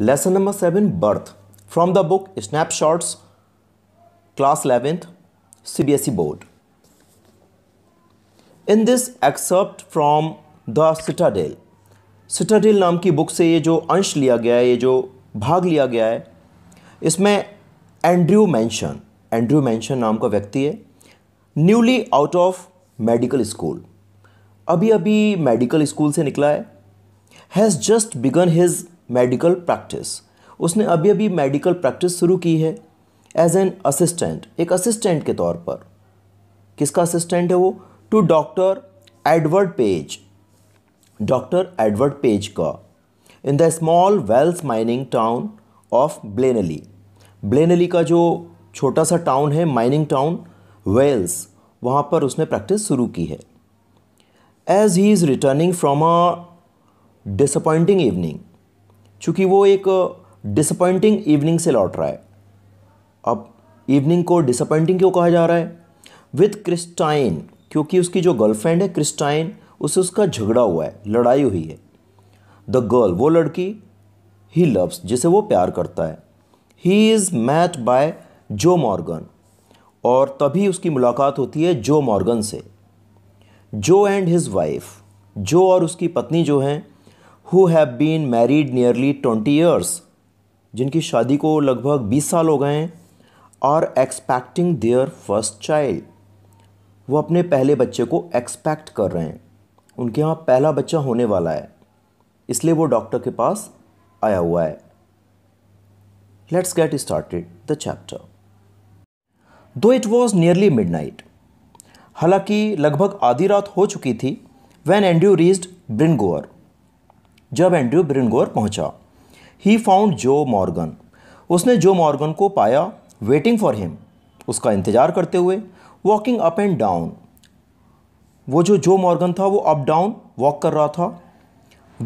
lesson number seven birth from the book snapshots class eleventh CBSE board in this except from the citadel citadel नाम की book से ये जो अंश लिया गया है ये जो भाग लिया गया है इसमें एंड्रयू मैंशन एंड्रयू मैंशन नाम का व्यक्ति है newly out of medical school अभी अभी मेडिकल स्कूल से निकला है has just begun his medical practice उसने अभी अभी मेडिकल प्रैक्टिस शुरू की है एज एन असिस्टेंट एक असिस्टेंट के तौर पर किसका असिस्टेंट है वो to doctor Edward Page doctor Edward Page का in the small Welsh mining town of Blaenelly Blaenelly का जो छोटा सा टाउन है माइनिंग टाउन वेल्स वहाँ पर उसने प्रैक्टिस शुरू की है as he is returning from a disappointing evening चूँकि वो एक डिसअपॉइंटिंग इवनिंग से लौट रहा है अब इवनिंग को डिसअपॉइंटिंग क्यों कहा जा रहा है विथ क्रिस्टाइन क्योंकि उसकी जो गर्लफ्रेंड है क्रिस्टाइन उससे उसका झगड़ा हुआ है लड़ाई हुई है द गर्ल वो लड़की ही लव्स जिसे वो प्यार करता है he is met by Joe Morgan और तभी उसकी मुलाकात होती है जो मॉर्गन से जो एंड हिज वाइफ जो और उसकी पत्नी जो हैं who have been married nearly twenty years जिनकी शादी को लगभग बीस साल हो गए हैं और एक्सपेक्टिंग देयर फर्स्ट चाइल्ड वो अपने पहले बच्चे को एक्सपेक्ट कर रहे हैं उनके यहाँ पहला बच्चा होने वाला है इसलिए वो डॉक्टर के पास आया हुआ है let's get started the chapter दो it was nearly midnight हालांकि लगभग आधी रात हो चुकी थी वैन एंड्यू रीज्ड ब्रिनगोअर जब एंड्रयू ब्रिनगोर पहुंचा ही फाउंड जो मॉर्गन उसने जो मॉर्गन को पाया वेटिंग फॉर हिम उसका इंतज़ार करते हुए वॉकिंग अप एंड डाउन वो जो जो मॉर्गन था वो अप डाउन वॉक कर रहा था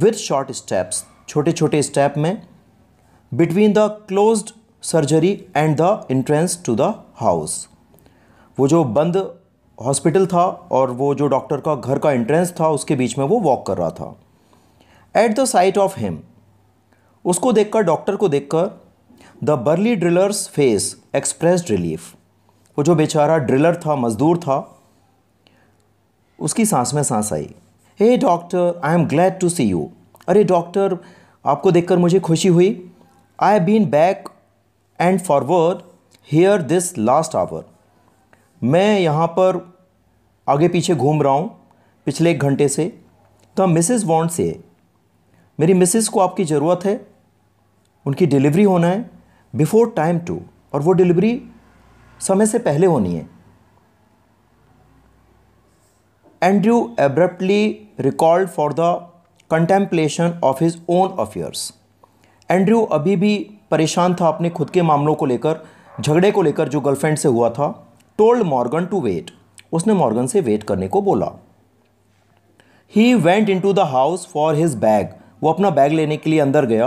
विथ शॉर्ट स्टेप्स छोटे छोटे स्टेप में between the closed surgery and the entrance to the house वो जो बंद हॉस्पिटल था और वो जो डॉक्टर का घर का एंट्रेंस था उसके बीच में वो वॉक कर रहा था at the sight of him उसको देखकर डॉक्टर को देखकर the burly driller's face express relief वो जो बेचारा ड्रिलर था मजदूर था उसकी सांस में सांस आई hey doctor I am glad to see you अरे डॉक्टर आपको देखकर मुझे खुशी हुई I been back and forward here this last hour मैं यहाँ पर आगे पीछे घूम रहा हूँ पिछले एक घंटे से द मिसिज वॉन्ट से मेरी मिसेस को आपकी ज़रूरत है उनकी डिलीवरी होना है बिफोर टाइम टू और वो डिलीवरी समय से पहले होनी है Andrew abruptly record for the contemplation of his own affairs Andrew अभी भी परेशान था अपने खुद के मामलों को लेकर झगड़े को लेकर जो गर्लफ्रेंड से हुआ था टोल्ड मॉर्गन टू वेट उसने मॉर्गन से वेट करने को बोला he went into the house for his bag वो अपना बैग लेने के लिए अंदर गया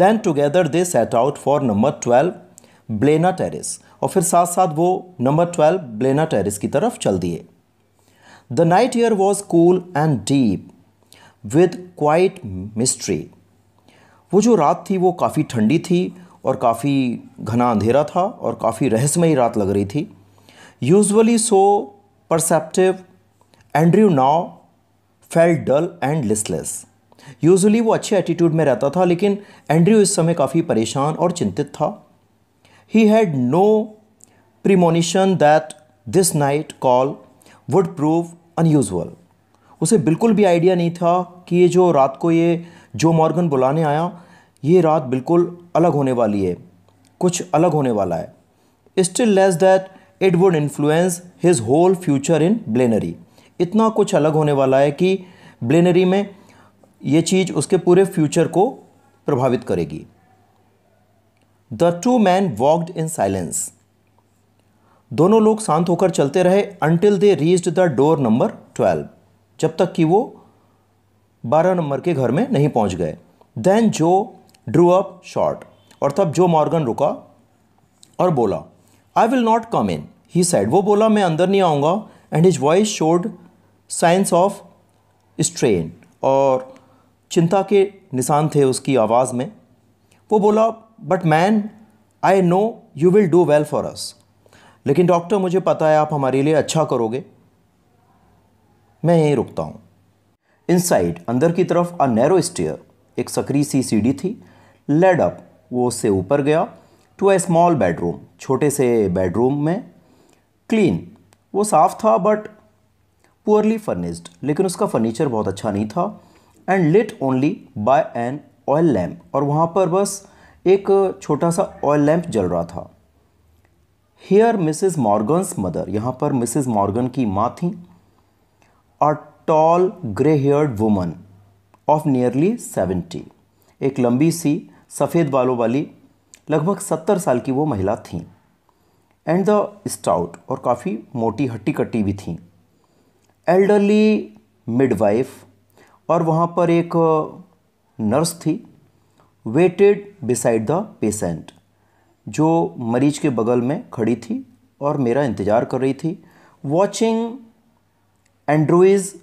then together they set out for number twelve Blaina terrace और फिर साथ साथ वो नंबर ट्वेल्व ब्लेना टेरिस की तरफ चल दिए the night air was cool and deep with quiet mystery वो जो रात थी वो काफ़ी ठंडी थी और काफ़ी घना अंधेरा था और काफ़ी रहस्यमयी रात लग रही थी usually so perceptive Andrew now felt dull and listless usually वो अच्छे एटीट्यूड में रहता था लेकिन एंड्रयू इस समय काफ़ी परेशान और चिंतित था he had no premonition that this night call would prove unusual उसे बिल्कुल भी आइडिया नहीं था कि ये जो रात को ये जो मॉर्गन बुलाने आया ये रात बिल्कुल अलग होने वाली है कुछ अलग होने वाला है still less that it would influence his whole future in Blaenelly इतना कुछ अलग होने वाला है कि ब्लेनरी में ये चीज़ उसके पूरे फ्यूचर को प्रभावित करेगी the two men walked in silence दोनों लोग शांत होकर चलते रहे until they reached the door number twelve जब तक कि वो बारह नंबर के घर में नहीं पहुंच गए देन जो ड्रू अप शॉर्ट और तब जो मॉर्गन रुका और बोला I will not come in he said वो बोला मैं अंदर नहीं आऊँगा and his voice showed signs of strain और चिंता के निशान थे उसकी आवाज़ में वो बोला but man I know you will do well for us लेकिन डॉक्टर मुझे पता है आप हमारे लिए अच्छा करोगे मैं यहीं रुकता हूँ इनसाइड अंदर की तरफ अ नैरो स्टेयर एक सकरी सी सीढ़ी थी लेड अप वो उससे ऊपर गया टू अ स्मॉल बेडरूम छोटे से बेडरूम में क्लीन वो साफ़ था बट पुअरली फर्निश्ड लेकिन उसका फर्नीचर बहुत अच्छा नहीं था and lit only by an oil lamp और वहाँ पर बस एक छोटा सा ऑयल लैम्प जल रहा था हेयर मिसिज मॉर्गन्स मदर यहाँ पर मिसिज मॉर्गन की माँ थी a tall grey haired woman of nearly seventy एक लंबी सी सफ़ेद बालों वाली लगभग सत्तर साल की वो महिला थी एंड द स्टाउट और काफ़ी मोटी हट्टी कट्टी भी थी एल्डरली मिडवाइफ और वहाँ पर एक नर्स थी वेटेड बिसाइड द पेशेंट जो मरीज के बगल में खड़ी थी और मेरा इंतज़ार कर रही थी watching Andrew's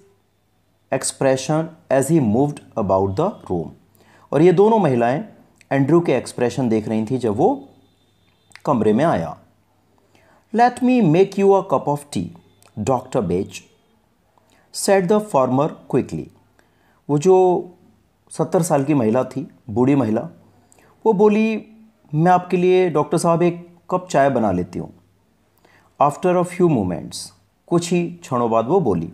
expression as he moved about the room और ये दोनों महिलाएं एंड्रू के एक्सप्रेशन देख रही थी जब वो कमरे में आया let me make you a cup of tea doctor bach said the former quickly वो जो सत्तर साल की महिला थी बूढ़ी महिला वो बोली मैं आपके लिए डॉक्टर साहब एक कप चाय बना लेती हूँ आफ्टर अ फ्यू मोमेंट्स कुछ ही क्षणों बाद वो बोली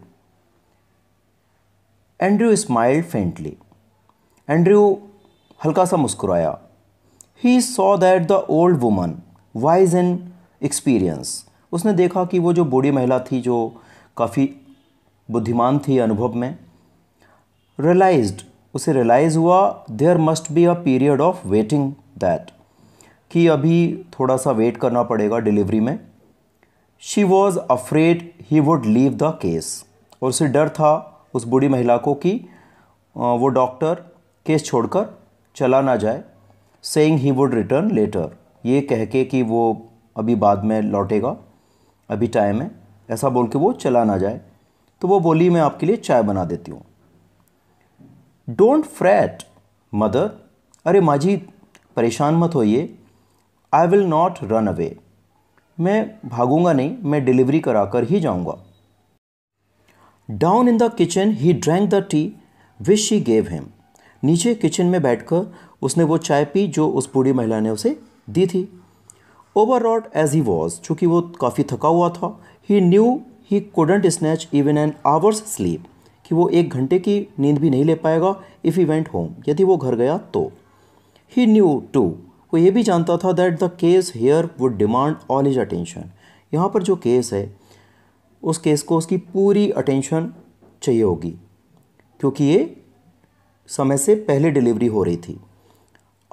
एंड्रयू स्माइल्ड फेंटली एंड्रयू हल्का सा मुस्कुराया he saw that the old woman wise and experience उसने देखा कि वो जो बूढ़ी महिला थी जो काफ़ी बुद्धिमान थी अनुभव में रियलाइज्ड उसे रियलाइज़ हुआ there must be a period of waiting that कि अभी थोड़ा सा वेट करना पड़ेगा डिलीवरी में she was afraid he would leave the case और उसे डर था उस बूढ़ी महिला को कि वो डॉक्टर केस छोड़कर चला ना जाए saying he would return later ये कह के कि वो अभी बाद में लौटेगा अभी टाइम है ऐसा बोल के वो चला ना जाए तो वो बोली मैं आपके लिए चाय बना देती हूँ डोंट फ्रैट मदर अरे माझी परेशान मत होइए I will not run away मैं भागूंगा नहीं मैं डिलीवरी करा कर ही जाऊंगा down in the kitchen he drank the tea which he gave him नीचे किचन में बैठकर उसने वो चाय पी जो उस बूढ़ी महिला ने उसे दी थी overwrought as he was चूंकि वो काफ़ी थका हुआ था he knew he couldn't snatch even an hour's sleep कि वो एक घंटे की नींद भी नहीं ले पाएगा इफ़ ही वेंट होम यदि वो घर गया तो ही न्यू टू वो ये भी जानता था that the case here would demand all his attention यहाँ पर जो केस है उस केस को उसकी पूरी अटेंशन चाहिए होगी क्योंकि ये समय से पहले डिलीवरी हो रही थी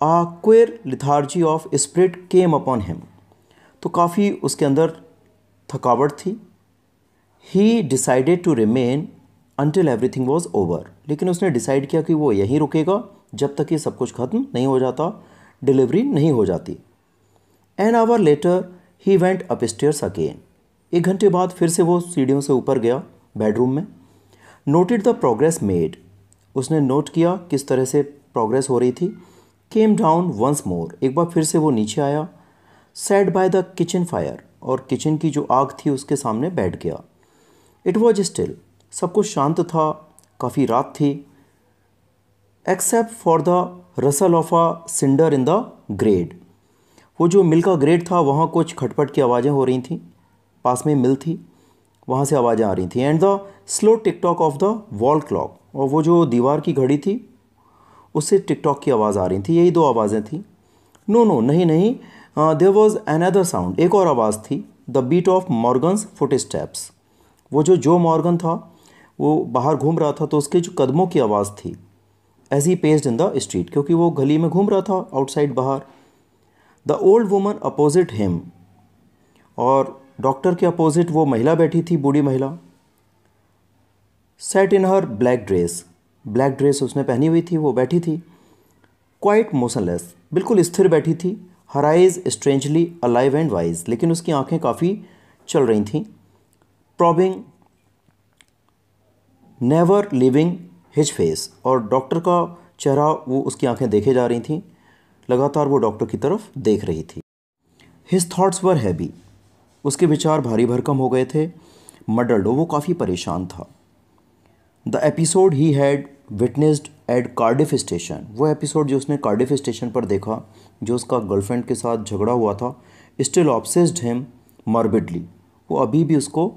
a queer lethargy of spirit came upon him तो काफ़ी उसके अंदर थकावट थी he decided to remain until everything was over लेकिन उसने डिसाइड किया कि वो यहीं रुकेगा जब तक ये सब कुछ खत्म नहीं हो जाता डिलीवरी नहीं हो जाती an hour later he went upstairs again एक घंटे बाद फिर से वो सीढ़ियों से ऊपर गया बेडरूम में नोटेड द प्रोग्रेस मेड उसने नोट किया किस तरह से प्रोग्रेस हो रही थी केम डाउन वंस मोर एक बार फिर से वो नीचे आया sat by the kitchen fire और किचन की जो आग थी उसके सामने बैठ गया इट वॉज स्टिल सब कुछ शांत था काफ़ी रात थी except for the rustle of a cinder in the grate वो जो मिल का ग्रेड था वहाँ कुछ खटपट की आवाज़ें हो रही थी पास में मिल थी वहाँ से आवाज़ें आ रही थी and the slow tick tock of the wall clock और वो जो दीवार की घड़ी थी उससे टिकटॉक की आवाज़ आ रही थी यही दो आवाज़ें थी नो नो नहीं नहीं there was another sound एक और आवाज़ थी the beat of Morgan's footsteps वो जो जो मॉर्गन था वो बाहर घूम रहा था तो उसके जो कदमों की आवाज़ थी as he paced in the street क्योंकि वो गली में घूम रहा था आउटसाइड बाहर the old woman opposite him और डॉक्टर के अपोजिट वो महिला बैठी थी बूढ़ी महिला sat in her black dress black dress उसने पहनी हुई थी वो बैठी थी क्वाइट मोशनलेस बिल्कुल स्थिर बैठी थी her eyes strangely alive and wise लेकिन उसकी आंखें काफ़ी चल रही थी probing never leaving his face और डॉक्टर का चेहरा वो उसकी आंखें देखे जा रही थी लगातार वो डॉक्टर की तरफ देख रही थी हिज थाट्स वर हैवी उसके विचार भारी भरकम हो गए थे मडल्डो वो काफ़ी परेशान था the episode he had witnessed at Cardiff station वो एपिसोड जो उसने कार्डिफ स्टेशन पर देखा जो उसका गर्लफ्रेंड के साथ झगड़ा हुआ था स्टिल ऑब्सेस्ड हिम मॉर्बिडली वो अभी भी उसको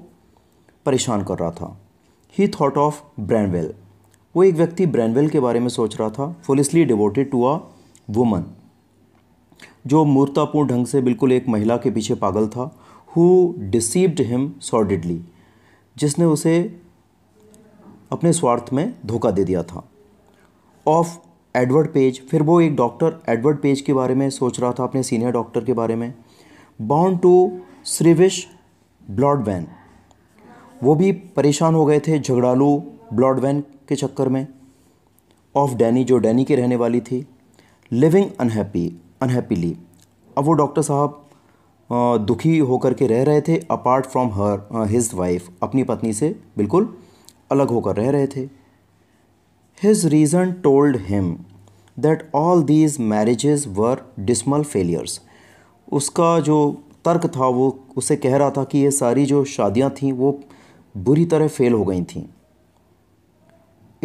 परेशान कर रहा था ही थॉट ऑफ ब्रैंडवेल वो एक व्यक्ति ब्रैंडवेल के बारे में सोच रहा था foolishly devoted to a woman जो मूर्तापूर्ण ढंग से बिल्कुल एक महिला के पीछे पागल था हु डिसीव्ड हिम सॉडिडली जिसने उसे अपने स्वार्थ में धोखा दे दिया था ऑफ एडवर्ड पेज फिर वो एक डॉक्टर एडवर्ड पेज के बारे में सोच रहा था अपने सीनियर डॉक्टर के बारे में bound to shrewish Blodwen वो भी परेशान हो गए थे झगड़ालू वैन के चक्कर में ऑफ डैनी जो डैनी की रहने वाली थी लिविंग अनहैप्पी अनहैप्पीली अब वो डॉक्टर साहब दुखी होकर के रह रहे थे apart from her his wife अपनी पत्नी से बिल्कुल अलग होकर रह रहे थे his reason told him that all these marriages were dismal failures उसका जो तर्क था वो उसे कह रहा था कि ये सारी जो शादियाँ थीं वो बुरी तरह फेल हो गई थी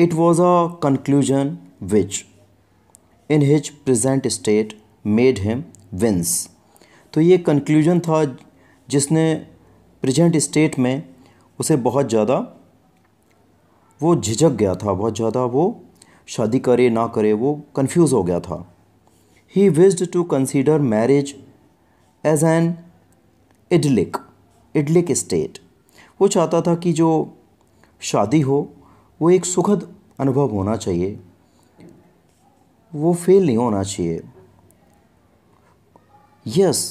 it was a conclusion which in his present state made him wince तो ये कंक्लूजन था जिसने प्रजेंट स्टेट में उसे बहुत ज़्यादा वो झिझक गया था बहुत ज़्यादा वो शादी करे ना करे वो कन्फ्यूज़ हो गया था he wished to consider marriage as an idyllic idyllic state वो चाहता था कि जो शादी हो वो एक सुखद अनुभव होना चाहिए वो फेल नहीं होना चाहिए yes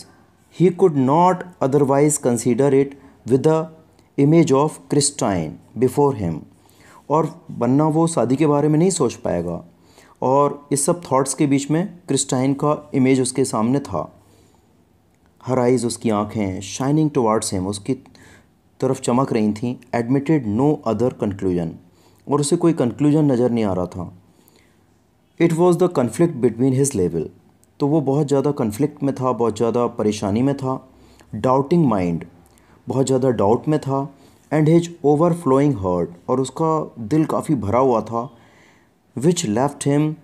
he could not otherwise consider it with the image of Christine before him और बन्ना वो शादी के बारे में नहीं सोच पाएगा और इस सब थॉट्स के बीच में क्रिस्टाइन का इमेज उसके सामने था हर आइज़ उसकी आँखें शाइनिंग टुवार्ड्स हिम उसकी तरफ चमक रही थी एडमिटेड नो अदर कंक्लूजन और उसे कोई कंक्लूजन नज़र नहीं आ रहा था it was the conflict between his level तो वो बहुत ज़्यादा कन्फ्लिक्ट में था बहुत ज़्यादा परेशानी में था डाउटिंग माइंड बहुत ज़्यादा डाउट में था and his overflowing heart और उसका दिल काफ़ी भरा हुआ था विच लेफ्ट हिम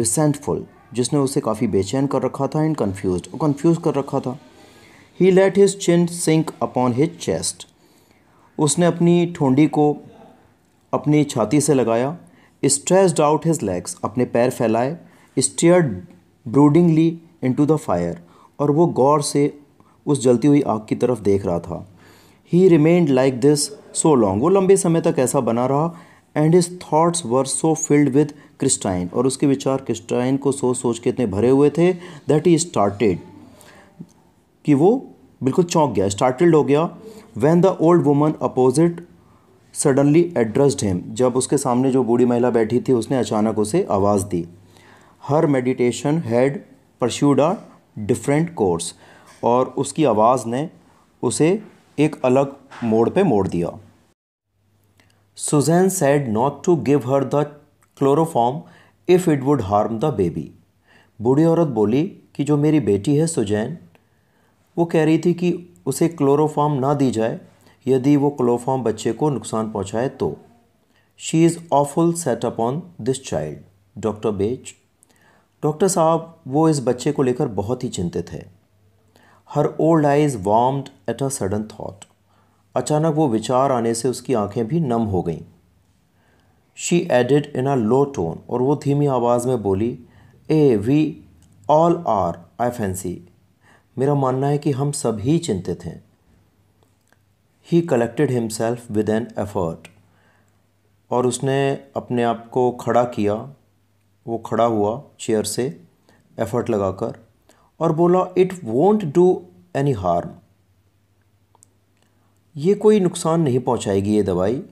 रिसेंटफुल जिसने उसे काफ़ी बेचैन कर रखा था एंड कन्फ्यूज और कन्फ्यूज़ कर रखा था he let his chin sink upon his chest उसने अपनी ठोंडी को अपनी छाती से लगाया स्ट्रेस्ड आउट हिज लेग्स अपने पैर फैलाए stared broodingly to the fire और वो गौर से उस जलती हुई आग की तरफ देख रहा था he remained like this so long वो लंबे समय तक ऐसा बना रहा and his thoughts were so filled with Christine और उसके विचार क्रिस्टाइन को सोच सोच के इतने भरे हुए थे दैट ही स्टार्टेड कि वो बिल्कुल चौंक गया स्टार्टेड हो गया when the old woman opposite suddenly addressed him जब उसके सामने जो बूढ़ी महिला बैठी थी उसने अचानक उसे आवाज़ दी her meditation had pursued a different course और उसकी आवाज़ ने उसे एक अलग मोड़ पे मोड़ दिया Susan said not to give her the chloroform if it would harm the baby बूढ़ी औरत बोली कि जो मेरी बेटी है सुजैन वो कह रही थी कि उसे क्लोरोफॉर्म ना दी जाए यदि वो क्लोरोफॉर्म बच्चे को नुकसान पहुंचाए तो she is awful set on this child doctor बेच डॉक्टर साहब वो इस बच्चे को लेकर बहुत ही चिंतित है her old eyes warmed at a sudden thought अचानक वो विचार आने से उसकी आंखें भी नम हो गईं she added in a low tone और वो धीमी आवाज़ में बोली ay we all are I fancy मेरा मानना है कि हम सभी चिंतित हैं he collected himself with an effort और उसने अपने आप को खड़ा किया वो खड़ा हुआ चेयर से एफर्ट लगाकर और बोला it won't do any harm ये कोई नुकसान नहीं पहुंचाएगी ये दवाई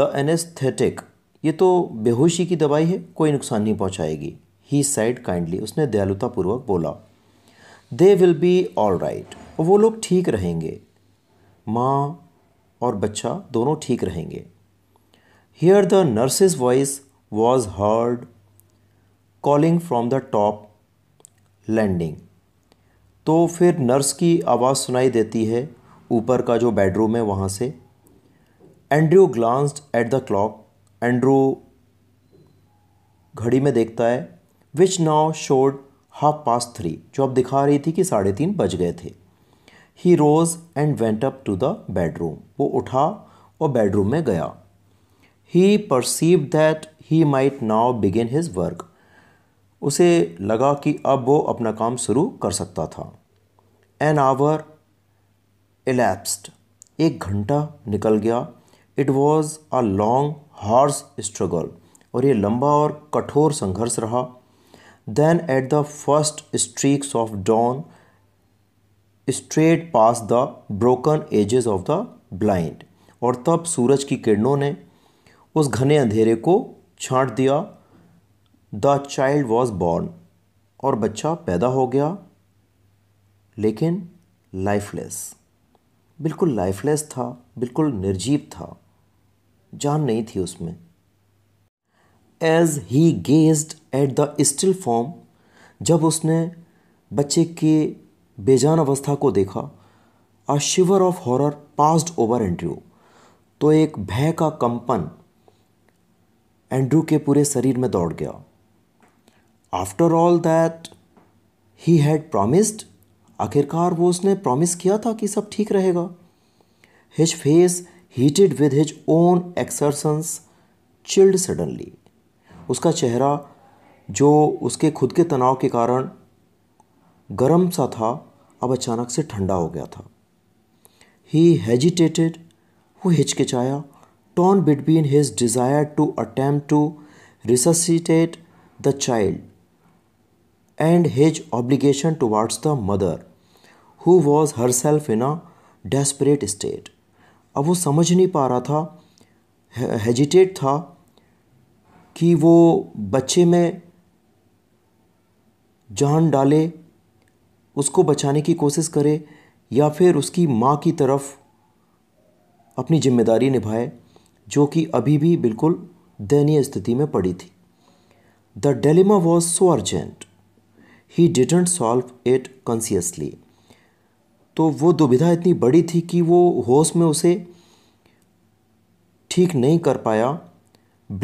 द एनेस्थेटिक ये तो बेहोशी की दवाई है कोई नुकसान नहीं पहुंचाएगी ही साइड काइंडली उसने दयालुतापूर्वक बोला they will be all right वो लोग ठीक रहेंगे माँ और बच्चा दोनों ठीक रहेंगे here the nurse's voice was heard calling from the top landing तो फिर नर्स की आवाज़ सुनाई देती है ऊपर का जो बेडरूम है वहाँ से Andrew glanced at the clock Andrew घड़ी में देखता है which now showed half past three जो अब दिखा रही थी कि साढ़े तीन बज गए थे he rose and went up to the bedroom वो उठा और बेडरूम में गया he perceived that he might now begin his work उसे लगा कि अब वो अपना काम शुरू कर सकता था एन आवर एलैप्स्ड एक घंटा निकल गया it was a long harsh struggle और ये लंबा और कठोर संघर्ष रहा Then, at the first streaks of dawn, strayed past the broken edges of the blind और तब सूरज की किरणों ने उस घने अंधेरे को छाँट दिया द चाइल्ड वॉज बॉर्न और बच्चा पैदा हो गया लेकिन लाइफलेस बिल्कुल लाइफलेस था बिल्कुल निर्जीव था जान नहीं थी उसमें as he gazed at the still form जब उसने बच्चे के बेजान अवस्था को देखा a shiver of horror passed over Andrew तो एक भय का कंपन एंड्रू के पूरे शरीर में दौड़ गया after all that he had promised आखिरकार वो उसने प्रॉमिस किया था कि सब ठीक रहेगा his face heated with his own exertions chilled suddenly उसका चेहरा जो उसके खुद के तनाव के कारण गर्म सा था अब अचानक से ठंडा हो गया था ही हेजिटेटेड वो हिचकिचाया torn between his desire to attempt to resuscitate the child and his obligation towards the mother who was herself in a desperate state अब वो समझ नहीं पा रहा था हेजिटेट था कि वो बच्चे में जान डाले उसको बचाने की कोशिश करे या फिर उसकी माँ की तरफ अपनी जिम्मेदारी निभाए जो कि अभी भी बिल्कुल दयनीय स्थिति में पड़ी थी the dilemma was so urgent he didn't solve it consciously तो वो दुविधा इतनी बड़ी थी कि वो होश में उसे ठीक नहीं कर पाया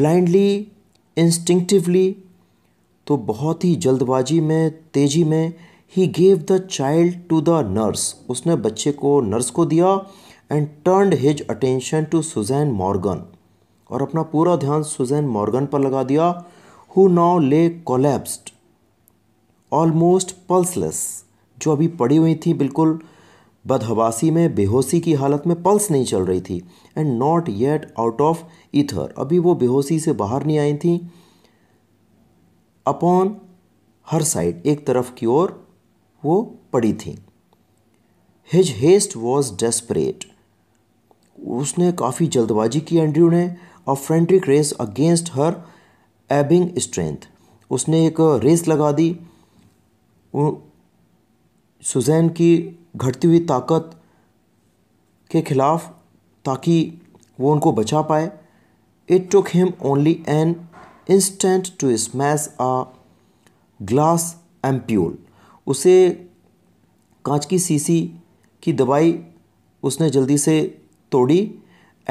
ब्लाइंडली इंस्टिंक्टिवली तो बहुत ही जल्दबाजी में तेज़ी में he gave the child to the nurse उसने बच्चे को नर्स को दिया and turned his attention to Susan Morgan और अपना पूरा ध्यान सुजैन मॉर्गन पर लगा दिया who now lay collapsed almost pulseless जो अभी पड़ी हुई थी बिल्कुल बदहवासी में बेहोशी की हालत में पल्स नहीं चल रही थी and not yet out of ether अभी वो बेहोशी से बाहर नहीं आई थी अपॉन हर साइड एक तरफ की ओर वो पड़ी थी हिज हेस्ट वॉज डेस्परेट उसने काफ़ी जल्दबाजी की एंड्रयू ने और frantic race against her ebbing strength उसने एक रेस लगा दी सुजैन की घटती हुई ताकत के खिलाफ ताकि वो उनको बचा पाए It took him only an instant to smash a glass ampoule उसे कांच की सीसी की दवाई उसने जल्दी से तोड़ी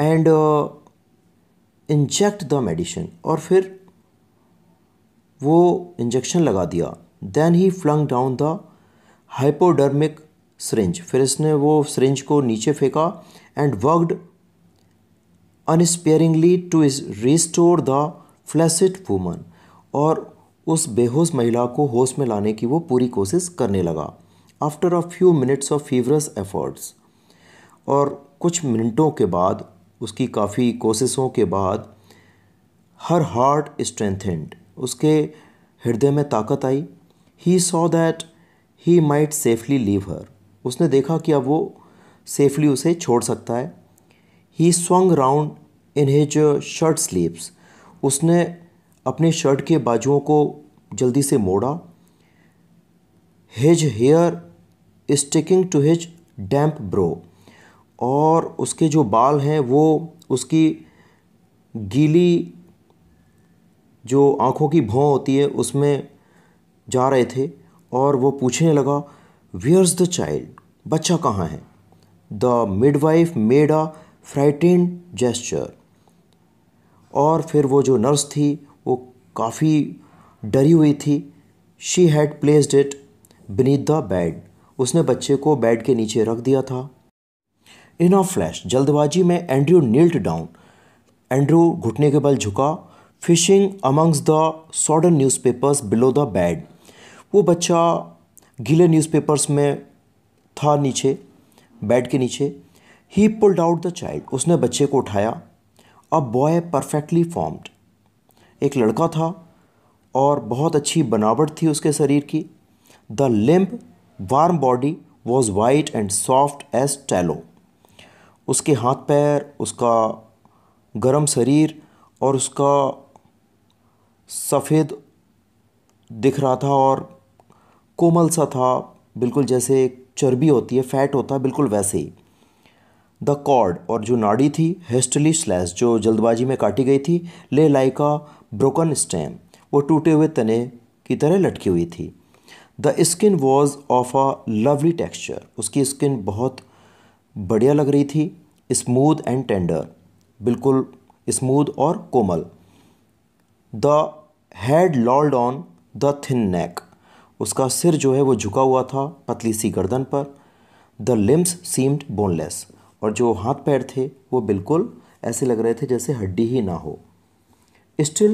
एंड इंजेक्ट द मेडिसिन और फिर वो इंजेक्शन लगा दिया then he flung down the hypodermic syringe फिर इसने वो सरेंज को नीचे फेंका and worked unsparingly to restore the flaccid woman और उस बेहोश महिला को होश में लाने की वो पूरी कोशिश करने लगा after a few minutes of feverish efforts और कुछ मिनटों के बाद उसकी काफ़ी कोशिशों के बाद हर हार्ट स्ट्रेंथेंड उसके हृदय में ताकत आई he saw that he might safely leave her उसने देखा कि अब वो सेफली उसे छोड़ सकता है he swung round in his shirt sleeves उसने अपने शर्ट के बाजुओं को जल्दी से मोड़ा his hair sticking to his damp brow और उसके जो बाल हैं वो उसकी गीली जो आँखों की भौं होती है उसमें जा रहे थे और वो पूछने लगा वेयर्स द चाइल्ड बच्चा कहाँ है the midwife made a frightened gesture और फिर वो जो नर्स थी वो काफ़ी डरी हुई थी she had placed it beneath the bed उसने बच्चे को बेड के नीचे रख दिया था इन अ फ्लैश जल्दबाजी में एंड्रयू नील्ट डाउन एंड्रू घुटने के बल झुका fishing amongst the sodden newspapers below the bed वो बच्चा गीले न्यूज़पेपर्स में था नीचे बेड के नीचे he pulled out the child उसने बच्चे को उठाया अ बॉय परफेक्टली फॉर्म्ड एक लड़का था और बहुत अच्छी बनावट थी उसके शरीर की the limp warm body was white and soft as tallow उसके हाथ पैर उसका गर्म शरीर और उसका सफ़ेद दिख रहा था और कोमल सा था बिल्कुल जैसे चर्बी होती है फैट होता है बिल्कुल वैसे ही द कॉर्ड और जो नाड़ी थी हेस्टली स्लैश जो जल्दबाजी में काटी गई थी ले लाइक अ ब्रोकन स्टेम वो टूटे हुए तने की तरह लटकी हुई थी the skin was of a lovely texture उसकी स्किन बहुत बढ़िया लग रही थी स्मूथ एंड टेंडर बिल्कुल स्मूथ और कोमल the head lolled on the thin neck उसका सिर जो है वो झुका हुआ था पतली सी गर्दन पर द लिम्स सीम्ड बोनलेस और जो हाथ पैर थे वो बिल्कुल ऐसे लग रहे थे जैसे हड्डी ही ना हो स्टिल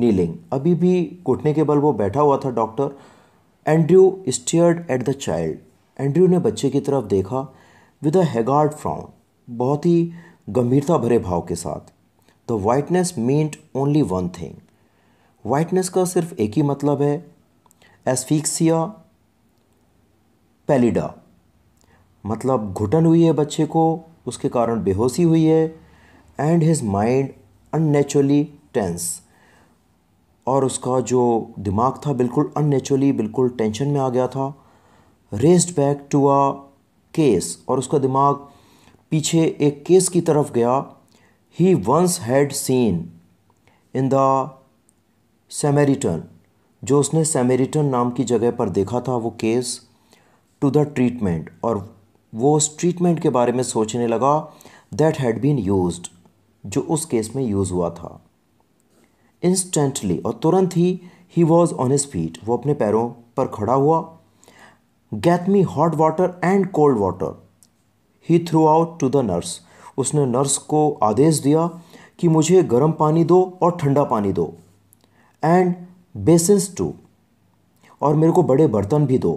नीलिंग अभी भी घुटने के बल वो बैठा हुआ था doctor Andrew stared at the child Andrew ने बच्चे की तरफ देखा विद अ हैगार्ड फ्राउन बहुत ही गंभीरता भरे भाव के साथ the whiteness meant only one thing whiteness का सिर्फ एक ही मतलब है एसफिक्सिया पेलिडा मतलब घुटन हुई है बच्चे को उसके कारण बेहोशी हुई है and his mind unnaturally tense और उसका जो दिमाग था बिल्कुल अननेचुरली बिल्कुल टेंशन में आ गया था raced back to a case और उसका दिमाग पीछे एक केस की तरफ गया he once had seen in the Samaritan जो उसने सेमेरिटन नाम की जगह पर देखा था वो केस टू द ट्रीटमेंट और वो उस ट्रीटमेंट के बारे में सोचने लगा दैट हैड बीन यूज जो उस केस में यूज़ हुआ था इंस्टेंटली और तुरंत ही he was on his feet वो अपने पैरों पर खड़ा हुआ get me hot water and cold water he threw out to the nurse उसने नर्स को आदेश दिया कि मुझे गर्म पानी दो और ठंडा पानी दो एंड बेसिस टू और मेरे को बड़े बर्तन भी दो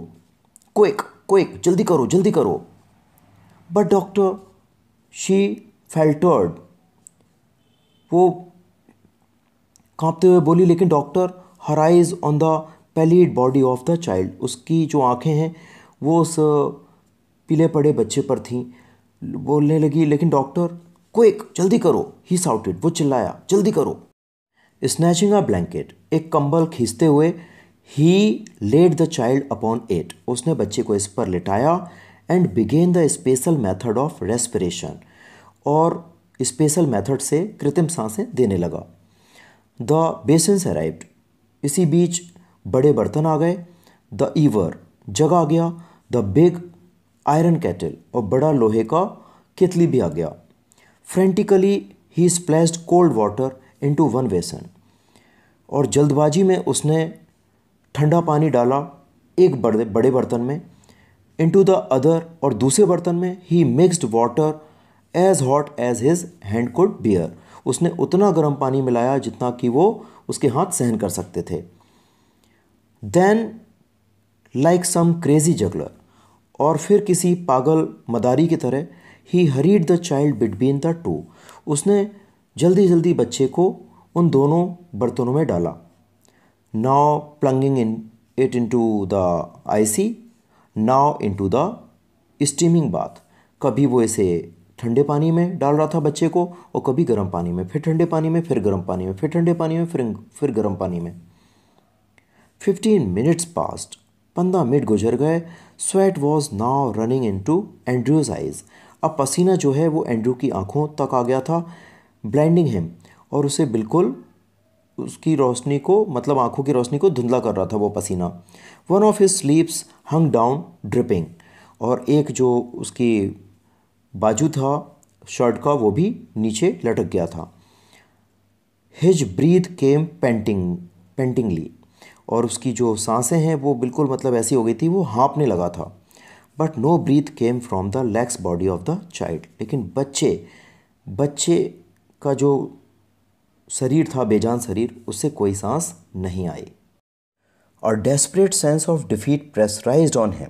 क्विक क्विक जल्दी करो जल्दी करो बट डॉक्टर शी फेल्टर्ड वो कांपते हुए बोली लेकिन doctor her eyes on the pallid body of the child उसकी जो आंखें हैं वो उस पीले पड़े बच्चे पर थीं बोलने लगी लेकिन डॉक्टर क्विक जल्दी करो ही साउटेड वो चिल्लाया जल्दी करो स्नैचिंग अ ब्लैंकेट एक कंबल खींचते हुए he laid the child upon it उसने बच्चे को इस पर लिटाया and began the special method of respiration और स्पेशल मेथड से कृत्रिम सांसें देने लगा द बेसन्स अराइव्ड इसी बीच बड़े बर्तन आ गए द ईवर जग आ गया द बिग आयरन कैटल और बड़ा लोहे का केतली भी आ गया frantically he splashed cold water to one basin और जल्दबाजी में उसने ठंडा पानी डाला एक बड़े बड़े बर्तन में into द अदर और दूसरे बर्तन में he mixed water as hot as his hand could bear उसने उतना गर्म पानी मिलाया जितना कि वो उसके हाथ सहन कर सकते थे then like some crazy juggler और फिर किसी पागल मदारी की तरह he hurried the child between the two उसने जल्दी जल्दी बच्चे को उन दोनों बर्तनों में डाला now plunging in it into the icy now into the steaming bath कभी वो इसे ठंडे पानी में डाल रहा था बच्चे को और कभी गर्म पानी में फिर ठंडे पानी में फिर गर्म पानी में फिर ठंडे पानी में फिर फिर गर्म पानी में फिफ्टीन मिनट्स पास्ट पंद्रह मिनट गुजर गए sweat was now running into Andrew's eyes अब पसीना जो है वो एंड्रू की आँखों तक आ गया था ब्लाइंडिंग हिम और उसे बिल्कुल उसकी रोशनी को मतलब आँखों की रोशनी को धुंधला कर रहा था वो पसीना one of his sleeves hung down dripping और एक जो उसकी बाजू था शर्ट का वो भी नीचे लटक गया था his breath came panting pantingly और उसकी जो सांसें हैं वो बिल्कुल मतलब ऐसी हो गई थी वो हाँपने लगा था but no breath came from the legs body of the child लेकिन बच्चे बच्चे का जो शरीर था बेजान शरीर उससे कोई सांस नहीं आई और desperate sense of defeat pressurise on him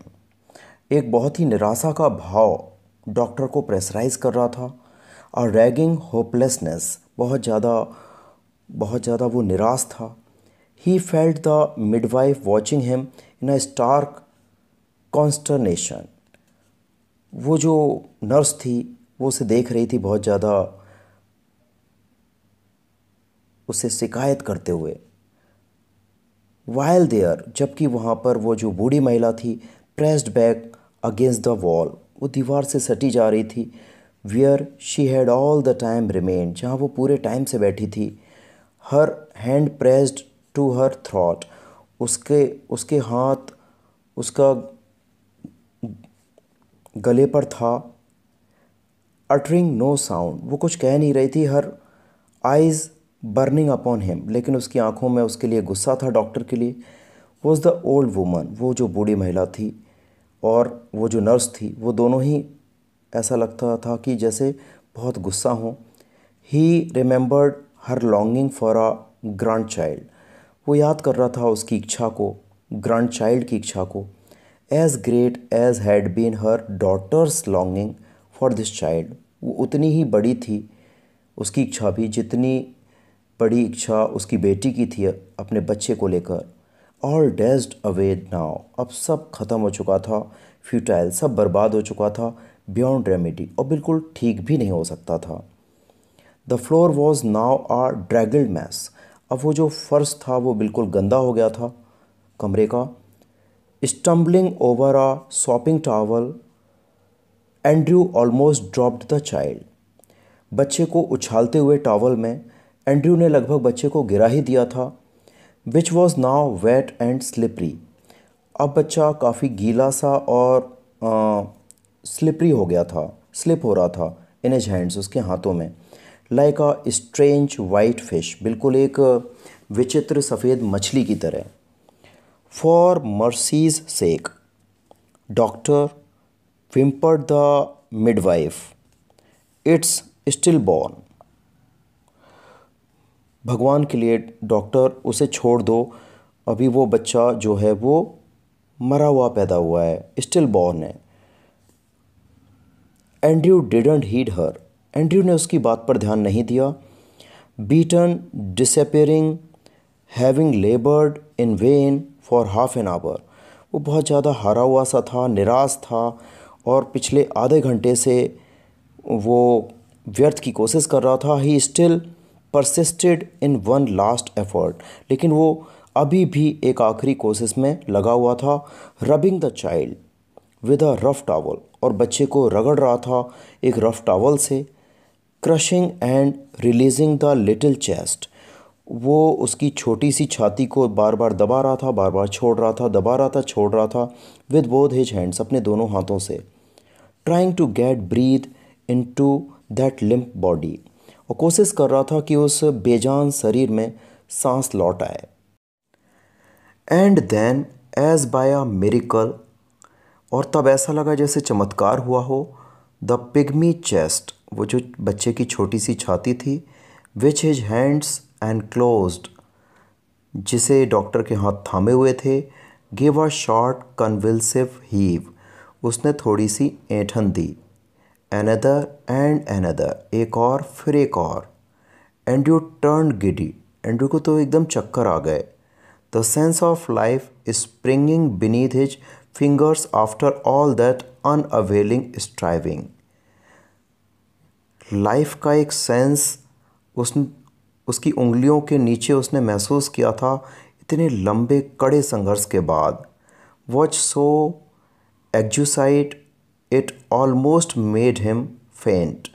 एक बहुत ही निराशा का भाव डॉक्टर को प्रेसराइज कर रहा था और रैगिंग होपलेसनेस बहुत ज़्यादा बहुत ज़्यादा वो निराश था he felt the midwife watching him in a stark consternation वो जो नर्स थी वो उसे देख रही थी बहुत ज़्यादा उसे शिकायत करते हुए वायल देयर जबकि वहाँ पर वो जो बूढ़ी महिला थी pressed back against the wall वो दीवार से सटी जा रही थी where she had all the time remain जहाँ वो पूरे टाइम से बैठी थी her hand pressed to her throat उसके उसके हाथ उसका गले पर था अटरिंग नो साउंड वो कुछ कह नहीं रही थी her eyes burning upon him लेकिन उसकी आंखों में उसके लिए गुस्सा था डॉक्टर के लिए वॉज द ओल्ड वूमन वो जो बूढ़ी महिला थी और वो जो नर्स थी वो दोनों ही ऐसा लगता था कि जैसे बहुत गुस्सा हो he remembered her longing for a grandchild वो याद कर रहा था उसकी इच्छा को ग्रांड चाइल्ड की इच्छा को as great as had been her daughter's longing for this child वो उतनी ही बड़ी थी उसकी इच्छा भी जितनी बड़ी इच्छा उसकी बेटी की थी अपने बच्चे को लेकर ऑल डेस्ड अवे नाव अब सब ख़त्म हो चुका था फ्यूटाइल सब बर्बाद हो चुका था बियॉन्ड रेमेडी और बिल्कुल ठीक भी नहीं हो सकता था the floor was now a draggled mess अब वो जो फर्श था वो बिल्कुल गंदा हो गया था कमरे का stumbling over a sopping towel Andrew almost dropped the child बच्चे को उछालते हुए टावल में एंड्रयू ने लगभग बच्चे को गिरा ही दिया था which was now wet and slippery अब बच्चा काफ़ी गीला सा और स्लिपरी हो गया था स्लिप हो रहा था इन एज हैंड्स उसके हाथों में like a strange white fish बिल्कुल एक विचित्र सफ़ेद मछली की तरह for mercy's sake doctor whimpered the midwife it's stillborn भगवान के लिए डॉक्टर उसे छोड़ दो अभी वो बच्चा जो है वो मरा हुआ पैदा हुआ है स्टिल बॉर्न है Andrew didn't heed her Andrew ने उसकी बात पर ध्यान नहीं दिया beaten despairing having laboured in vain for half an hour वो बहुत ज़्यादा हारा हुआ सा था निराश था और पिछले आधे घंटे से वो व्यर्थ की कोशिश कर रहा था he still persisted in one last effort लेकिन वो अभी भी एक आखिरी कोशिश में लगा हुआ था rubbing the child with a rough towel और बच्चे को रगड़ रहा था एक रफ टावल से crushing and releasing the little chest वो उसकी छोटी सी छाती को बार बार दबा रहा था बार बार छोड़ रहा था दबा रहा था छोड़ रहा था विद बोध हिज हैंड्स अपने दोनों हाथों से trying to get breath into that limp body और कोशिश कर रहा था कि उस बेजान शरीर में सांस लौट आए and then as by a miracle और तब ऐसा लगा जैसे चमत्कार हुआ हो द पिगमी चेस्ट वो जो बच्चे की छोटी सी छाती थी which his hands enclosed जिसे डॉक्टर के हाथ थामे हुए थे give a short convulsive heave उसने थोड़ी सी ऐठन दी another and another एक और फिर एक और एंड्रू टर्न गिडी एंड्रू को तो एकदम चक्कर आ गए the sense of life springing beneath his fingers after all that unavailing striving life का एक सेंस उस उसकी उंगलियों के नीचे उसने महसूस किया था इतने लंबे कड़े संघर्ष के बाद was so exquisite it almost made him faint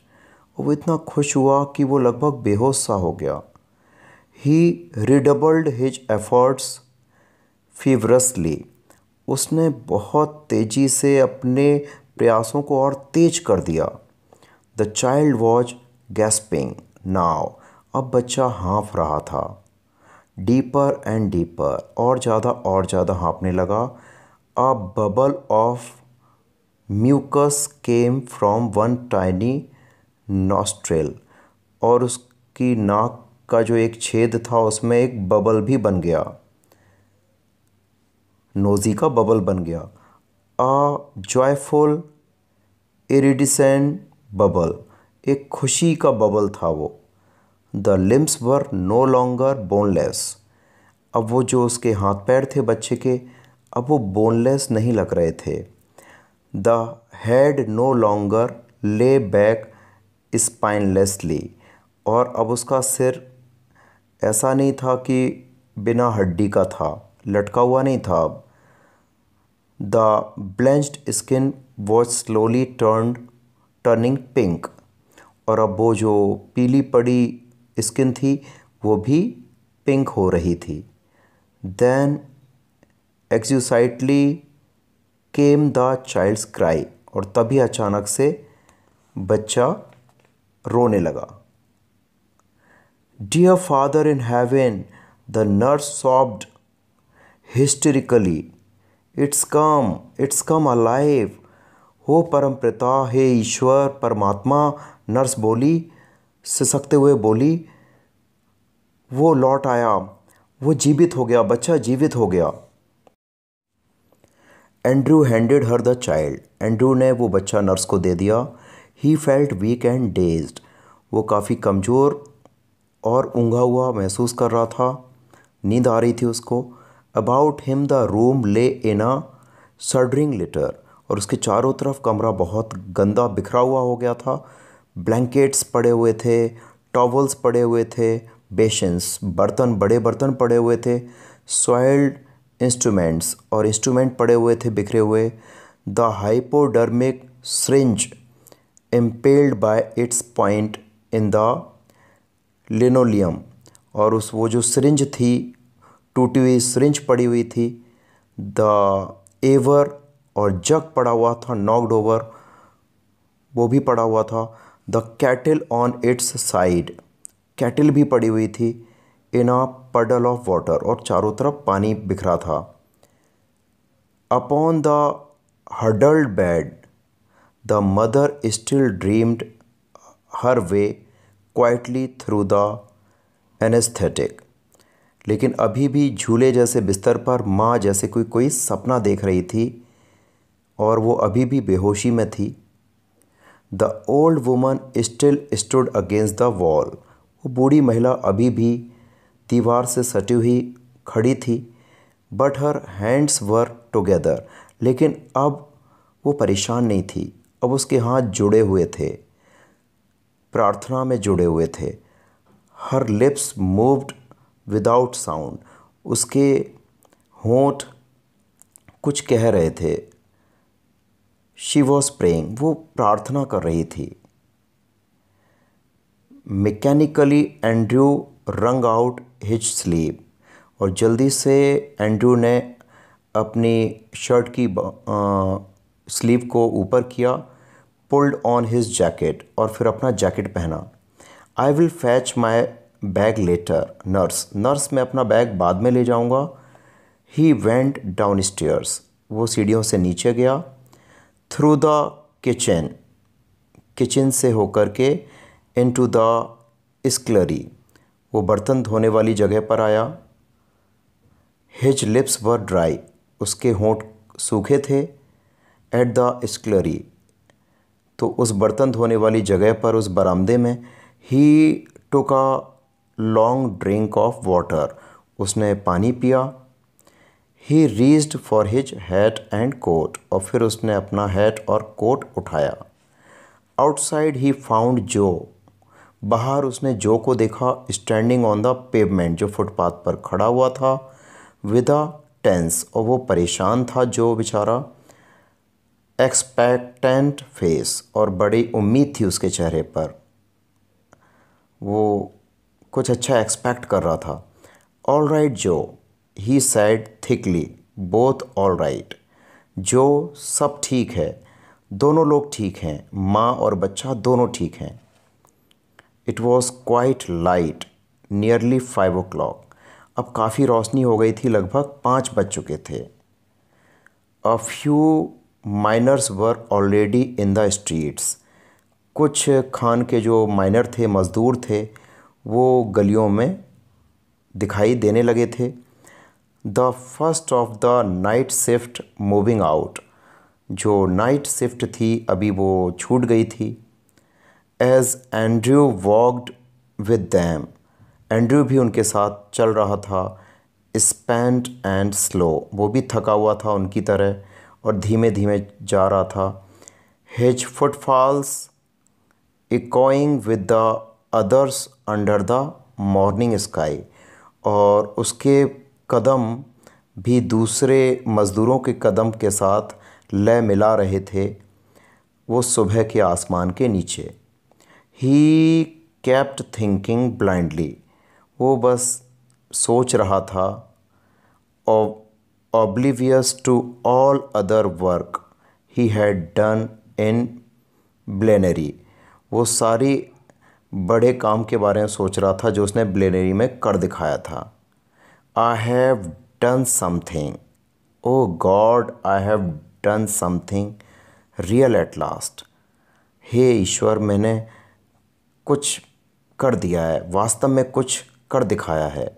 वो इतना खुश हुआ कि वो लगभग बेहोश सा हो गया ही रिडबल्ड हिज एफर्ट्स फीवरसली उसने बहुत तेज़ी से अपने प्रयासों को और तेज कर दिया the child was gasping now अब बच्चा हाँफ रहा था डीपर एंड डीपर और ज़्यादा और ज़्यादा हाँफने लगा a bubble of mucus came from one tiny nostril और उसकी नाक का जो एक छेद था उसमें एक बबल भी बन गया नोजी का बबल बन गया अ जॉयफुल इरिडिसेंट बबल एक खुशी का बबल था वो the limbs were no longer boneless अब वो जो उसके हाथ पैर थे बच्चे के अब वो बोनलेस नहीं लग रहे थे the head no longer lay back spinelessly और अब उसका सिर ऐसा नहीं था कि बिना हड्डी का था लटका हुआ नहीं था अब the blanched skin was slowly turn turning pink और अब वो जो पीली पड़ी स्किन थी वो भी पिंक हो रही थी then exquisitely came the child's cry और तभी अचानक से बच्चा रोने लगा dear father in heaven the nurse sobbed hysterically it's come it's come alive हो परम प्रता हे ईश्वर परमात्मा नर्स बोली सिसकते हुए बोली वो लौट आया वो जीवित हो गया बच्चा जीवित हो गया Andrew handed her the child Andrew ने वो बच्चा नर्स को दे दिया he felt weak and dazed वो काफ़ी कमज़ोर और ऊँगा हुआ महसूस कर रहा था नींद आ रही थी उसको अबाउट हिम द रूम ले इन अ सर्डरिंग लेटर और उसके चारों तरफ कमरा बहुत गंदा बिखरा हुआ हो गया था ब्लैंकेट्स पड़े हुए थे टॉवल्स पड़े हुए थे बेशंस बर्तन बड़े बर्तन पड़े हुए थे सॉइल्ड इंस्ट्रूमेंट्स और इंस्ट्रूमेंट पड़े हुए थे बिखरे हुए the hypodermic syringe impaled by its point in the linoleum और उस वो जो सरिंज थी टूटी हुई सरिंज पड़ी हुई थी द एवर और जग पड़ा हुआ था नॉकड ओवर वो भी पड़ा हुआ था the kettle on its side kettle भी पड़ी हुई थी इन अ पडल ऑफ वाटर और चारों तरफ पानी बिखरा था upon the huddled bed the mother still dreamed her way quietly through the anaesthetic लेकिन अभी भी झूले जैसे बिस्तर पर माँ जैसे कोई कोई सपना देख रही थी और वो अभी भी बेहोशी में थी the old woman still stood against the wall वो बूढ़ी महिला अभी भी दीवार से सटी हुई खड़ी थी but her hands were together लेकिन अब वो परेशान नहीं थी अब उसके हाथ जुड़े हुए थे प्रार्थना में जुड़े हुए थे her lips moved without sound उसके होंठ कुछ कह रहे थे शी वॉज प्रेइंग वो प्रार्थना कर रही थी mechanically Andrew wrung out his sleeve और जल्दी से एंड्रू ने अपनी शर्ट की स्लीव को ऊपर किया पुल्ड ऑन हिज जैकेट और फिर अपना जैकेट पहना I will fetch my bag later nurse nurse मैं अपना बैग बाद में ले जाऊँगा ही वेंट डाउन स्टेयर्स वो सीढ़ियों से नीचे गया थ्रू द किचन किचन से होकर के इन टू द स्क्लरी वो बर्तन धोने वाली जगह पर आया हिज लिप्स वर ड्राई उसके होंठ सूखे थे एट द स्क्लरी तो उस बर्तन धोने वाली जगह पर उस बरामदे में he took a long drink of water उसने पानी पिया he reached for his hat and coat और फिर उसने अपना हैट और कोट उठाया आउटसाइड ही फाउंड जो बाहर उसने जो को देखा स्टैंडिंग ऑन द पेवमेंट जो फुटपाथ पर खड़ा हुआ था विदा टेंस और वो परेशान था जो बेचारा एक्सपेक्टेंट फेस और बड़ी उम्मीद थी उसके चेहरे पर वो कुछ अच्छा एक्सपेक्ट कर रहा था all right Joe he said thickly both all right Joe सब ठीक है दोनों लोग ठीक हैं माँ और बच्चा दोनों ठीक हैं it was quite light nearly five o'clock अब काफ़ी रोशनी हो गई थी लगभग पाँच बज चुके थे a few miners were already in the streets कुछ खान के जो माइनर थे मज़दूर थे वो गलियों में दिखाई देने लगे थे the first of the night shift moving out जो नाइट शिफ्ट थी अभी वो छूट गई थी as Andrew walked with them Andrew भी उनके साथ चल रहा था स्पेंट एंड स्लो वो भी थका हुआ था उनकी तरह और धीमे धीमे जा रहा था his footfalls echoing with the others under the morning sky और उसके कदम भी दूसरे मज़दूरों के कदम के साथ लय मिला रहे थे वो सुबह के आसमान के नीचे ही कैप्ट थिंकिंग ब्लाइंडली वो बस सोच रहा था oblivious to all other work he had done in Blaenelly वो सारी बड़े काम के बारे में सोच रहा था जो उसने ब्लेनरी में कर दिखाया था I have done something oh God I have done something real at last हे ईश्वर मैंने कुछ कर दिया है वास्तव में कुछ कर दिखाया है